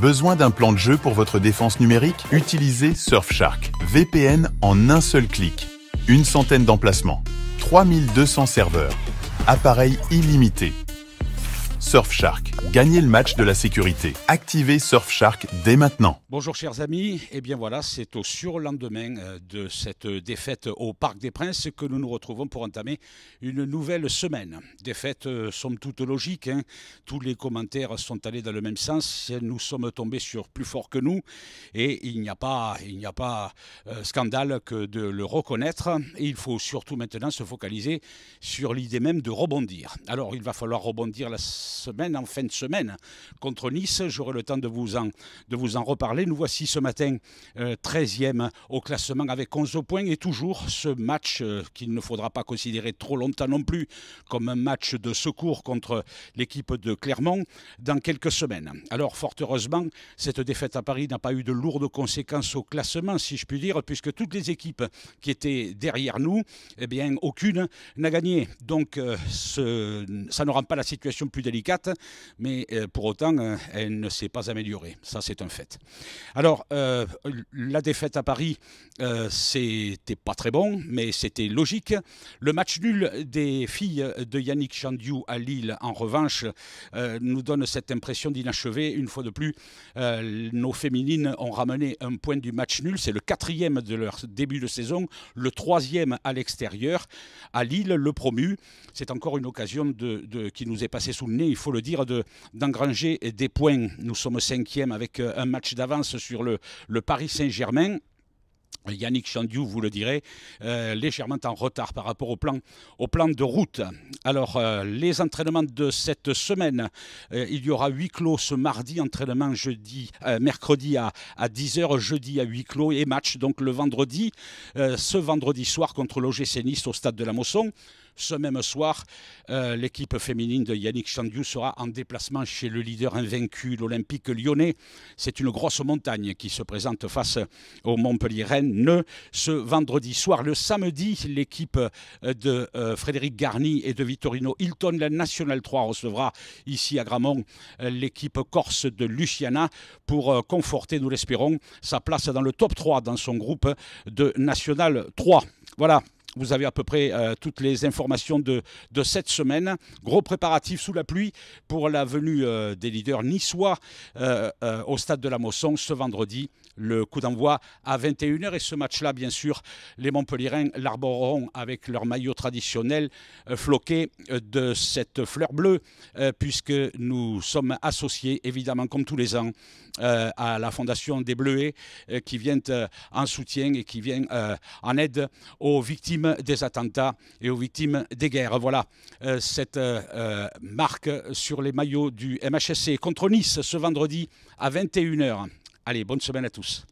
Besoin d'un plan de jeu pour votre défense numérique Utilisez Surfshark. VPN en un seul clic. Une centaine d'emplacements. 3200 serveurs. Appareils illimités. Surfshark. gagner le match de la sécurité. Activez Surfshark dès maintenant. Bonjour chers amis, et eh bien voilà, c'est au surlendemain euh, de cette défaite au Parc des Princes que nous nous retrouvons pour entamer une nouvelle semaine. Défaite sont euh, somme toute logique, hein. tous les commentaires sont allés dans le même sens, nous sommes tombés sur plus fort que nous et il n'y a pas, il n'y a pas euh, scandale que de le reconnaître. Et il faut surtout maintenant se focaliser sur l'idée même de rebondir. Alors il va falloir rebondir la semaine, en fin de semaine, contre Nice. J'aurai le temps de vous en, de vous en reparler. Nous voici ce matin 13e euh, au classement avec 11 points et toujours ce match euh, qu'il ne faudra pas considérer trop longtemps non plus comme un match de secours contre l'équipe de Clermont dans quelques semaines. Alors fort heureusement, cette défaite à Paris n'a pas eu de lourdes conséquences au classement, si je puis dire, puisque toutes les équipes qui étaient derrière nous, eh bien aucune n'a gagné. Donc euh, ce, ça ne rend pas la situation plus délicate mais euh, pour autant, euh, elle ne s'est pas améliorée. Ça, c'est un fait. Alors, euh, la défaite à Paris, c'était pas très bon, mais c'était logique. Le match nul des filles de Yannick Chandiou à Lille, en revanche, nous donne cette impression d'inachevé. Une fois de plus, nos féminines ont ramené un point du match nul. C'est le quatrième de leur début de saison, le troisième à l'extérieur. À Lille, le promu, c'est encore une occasion qui nous est passée sous le nez il faut le dire, d'engranger des points. Nous sommes cinquième avec euh, un match d'avance sur le, Paris Saint-Germain. Yannick Chandiou, vous le direz, euh, légèrement en retard par rapport au plan, de route. Alors, euh, les entraînements de cette semaine, il y aura huit clos ce mardi, entraînement jeudi, mercredi à, 10h, jeudi à huit clos et match donc le vendredi, ce vendredi soir contre l'OGC Nice au stade de la Mosson. Ce même soir, euh, l'équipe féminine de Yannick Chandiou sera en déplacement chez le leader invaincu, l'Olympique lyonnais. C'est une grosse montagne qui se présente face au montpellier rennes ce vendredi soir. Le samedi, l'équipe euh, de euh, Frédéric Garni et de Vittorino Hilton, la Nationale 3, recevra ici à Gramont l'équipe corse de Luciana pour conforter, nous l'espérons, sa place dans le top 3 dans son groupe de National 3. Voilà. Vous avez à peu près euh, toutes les informations de, cette semaine. Gros préparatif sous la pluie pour la venue euh, des leaders niçois euh, au stade de la Mosson ce vendredi. Le coup d'envoi à 21h et ce match-là, bien sûr, les Montpellierains l'arboreront avec leur maillot traditionnel floqué de cette fleur bleue, puisque nous sommes associés, évidemment, comme tous les ans, à la Fondation des Bleuets, qui vient en soutien et qui vient en aide aux victimes des attentats et aux victimes des guerres. Voilà euh, cette euh, euh, marque sur les maillots du MHSC contre Nice ce vendredi à 21h. Allez, bonne semaine à tous.